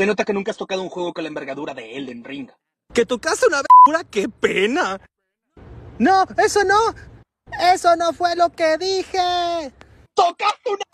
Se nota que nunca has tocado un juego con la envergadura de Elden Ring. ¿Que tocaste una basura? ¡Qué pena! No, eso no. Eso no fue lo que dije. ¡Tocaste una